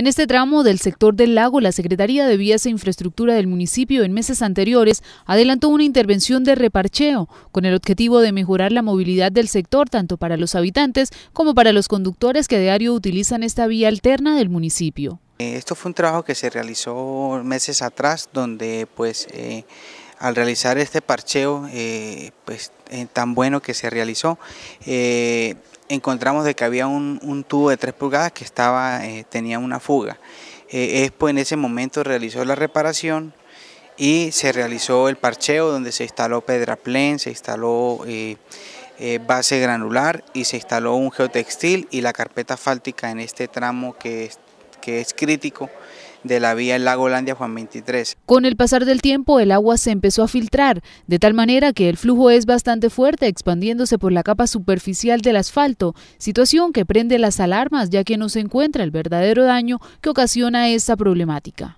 En este tramo del sector del lago, la Secretaría de Vías e Infraestructura del municipio en meses anteriores adelantó una intervención de reparcheo con el objetivo de mejorar la movilidad del sector tanto para los habitantes como para los conductores que a diario utilizan esta vía alterna del municipio. Eh, esto fue un trabajo que se realizó meses atrás donde pues... Eh, al realizar este parcheo eh, pues, eh, tan bueno que se realizó, eh, encontramos de que había un, tubo de 3 pulgadas que estaba, tenía una fuga. pues en ese momento realizó la reparación y se realizó el parcheo donde se instaló pedraplén, se instaló base granular y se instaló un geotextil y la carpeta fáltica en este tramo que que es crítico de la vía El Lago Holandia Juan 23. Con el pasar del tiempo el agua se empezó a filtrar, de tal manera que el flujo es bastante fuerte expandiéndose por la capa superficial del asfalto, situación que prende las alarmas ya que no se encuentra el verdadero daño que ocasiona esta problemática.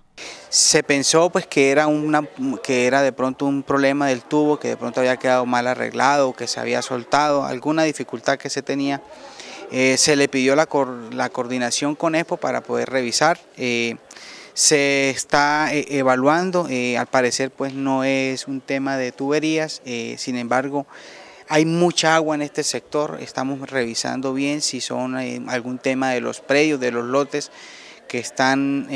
Se pensó pues que era, una, que era de pronto un problema del tubo, que de pronto había quedado mal arreglado, que se había soltado, alguna dificultad que se tenía. Eh, se le pidió la, coordinación con ESPO para poder revisar. Eh, se está eh, evaluando, eh, al parecer pues no es un tema de tuberías, eh, sin embargo hay mucha agua en este sector, estamos revisando bien si son algún tema de los predios, de los lotes que están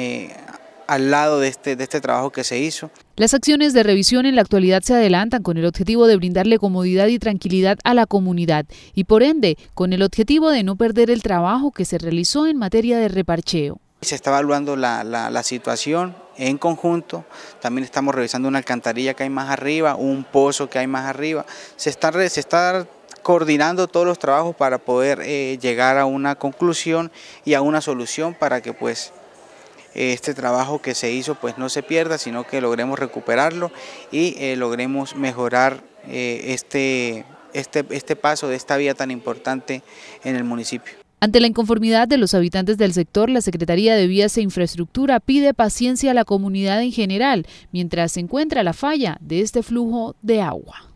al lado de este, de este trabajo que se hizo. Las acciones de revisión en la actualidad se adelantan con el objetivo de brindarle comodidad y tranquilidad a la comunidad y por ende con el objetivo de no perder el trabajo que se realizó en materia de reparcheo. Se está evaluando la, situación en conjunto, también estamos revisando una alcantarilla que hay más arriba, un pozo que hay más arriba, se está, coordinando todos los trabajos para poder eh, llegar a una conclusión y a una solución para que pues este trabajo que se hizo pues no se pierda, sino que logremos recuperarlo y eh, logremos mejorar eh, este, este, este paso de esta vía tan importante en el municipio. Ante la inconformidad de los habitantes del sector, la Secretaría de Vías e Infraestructura pide paciencia a la comunidad en general mientras se encuentra la falla de este flujo de agua.